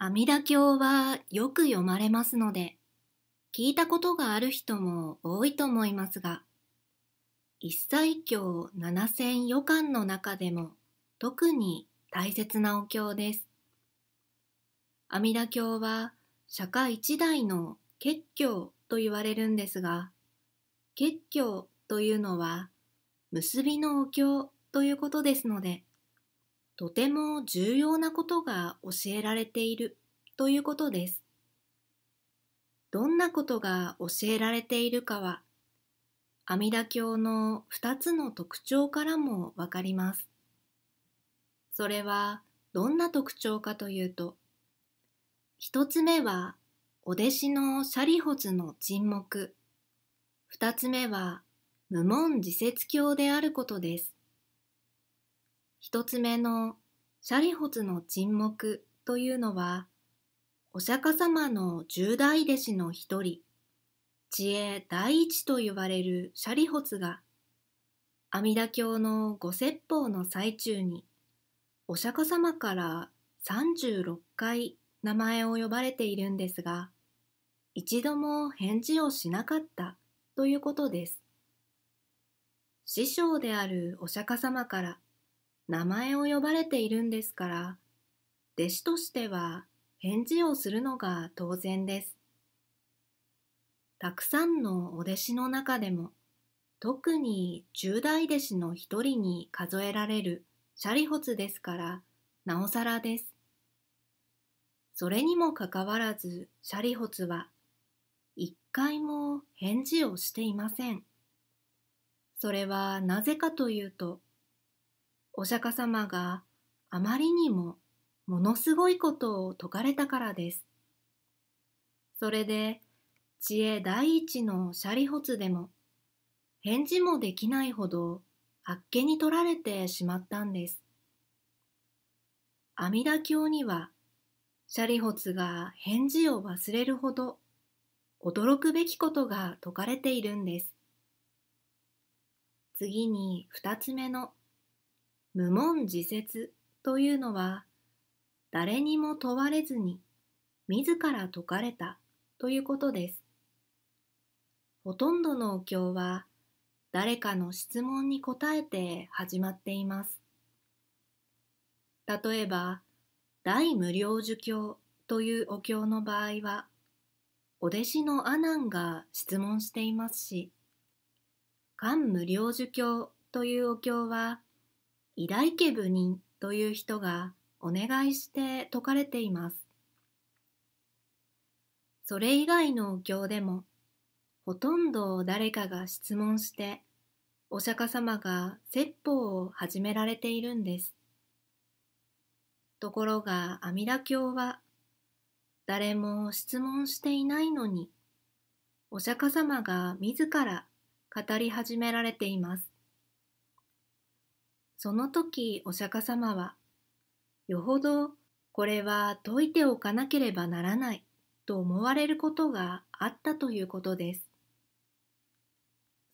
阿弥陀経はよく読まれますので、聞いたことがある人も多いと思いますが、一切経七千余巻の中でも特に大切なお経です。阿弥陀経は釈迦一代の結教と言われるんですが、結教というのは結びのお経ということですので、とても重要なことが教えられているということです。どんなことが教えられているかは、阿弥陀経の2つの特徴からもわかります。それはどんな特徴かというと、1つ目はお弟子のシャリホツの沈黙、2つ目は無門自説教であることです。一つ目のシャリホツの沈黙というのは、お釈迦様の十大弟子の一人、知恵第一と言われるシャリホツが、阿弥陀経の御説法の最中に、お釈迦様から36回名前を呼ばれているんですが、一度も返事をしなかったということです。師匠であるお釈迦様から、名前を呼ばれているんですから、弟子としては返事をするのが当然です。たくさんのお弟子の中でも、特に十代弟子の一人に数えられるシャリホツですから、なおさらです。それにもかかわらず、シャリホツは、一回も返事をしていません。それはなぜかというと、お釈迦様があまりにもものすごいことを説かれたからです。それで知恵第一のシャリホツでも返事もできないほどあっけに取られてしまったんです。阿弥陀経にはシャリホツが返事を忘れるほど驚くべきことが説かれているんです。次に二つ目の無問自説というのは誰にも問われずに自ら解かれたということです。ほとんどのお経は誰かの質問に答えて始まっています。例えば、大無量寿経というお経の場合は、お弟子の阿南が質問していますし、漢無量寿経というお経は、依頼家部人という人がお願いして説かれています。それ以外のお経でも、ほとんど誰かが質問して、お釈迦様が説法を始められているんです。ところが阿弥陀経は、誰も質問していないのに、お釈迦様が自ら語り始められています。その時お釈迦様は、よほどこれは解いておかなければならないと思われることがあったということです。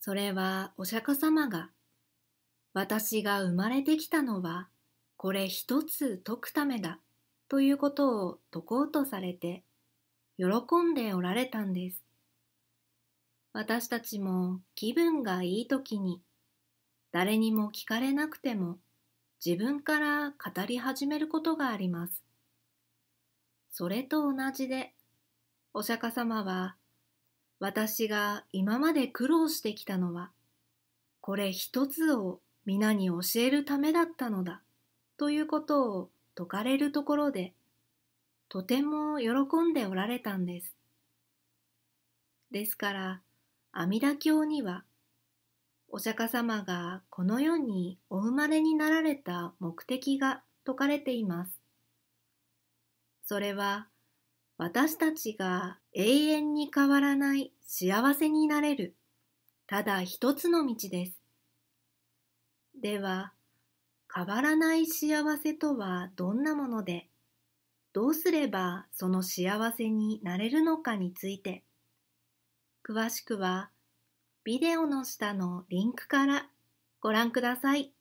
それはお釈迦様が、私が生まれてきたのはこれ一つ解くためだということを解こうとされて喜んでおられたんです。私たちも気分がいい時に誰にも聞かれなくても自分から語り始めることがあります。それと同じで、お釈迦様は、私が今まで苦労してきたのは、これ一つを皆に教えるためだったのだ、ということを説かれるところで、とても喜んでおられたんです。ですから、阿弥陀経には、お釈迦様がこの世にお生まれになられた目的が説かれています。それは私たちが永遠に変わらない幸せになれるただ一つの道です。では変わらない幸せとはどんなものでどうすればその幸せになれるのかについて詳しくはビデオの下のリンクからご覧ください。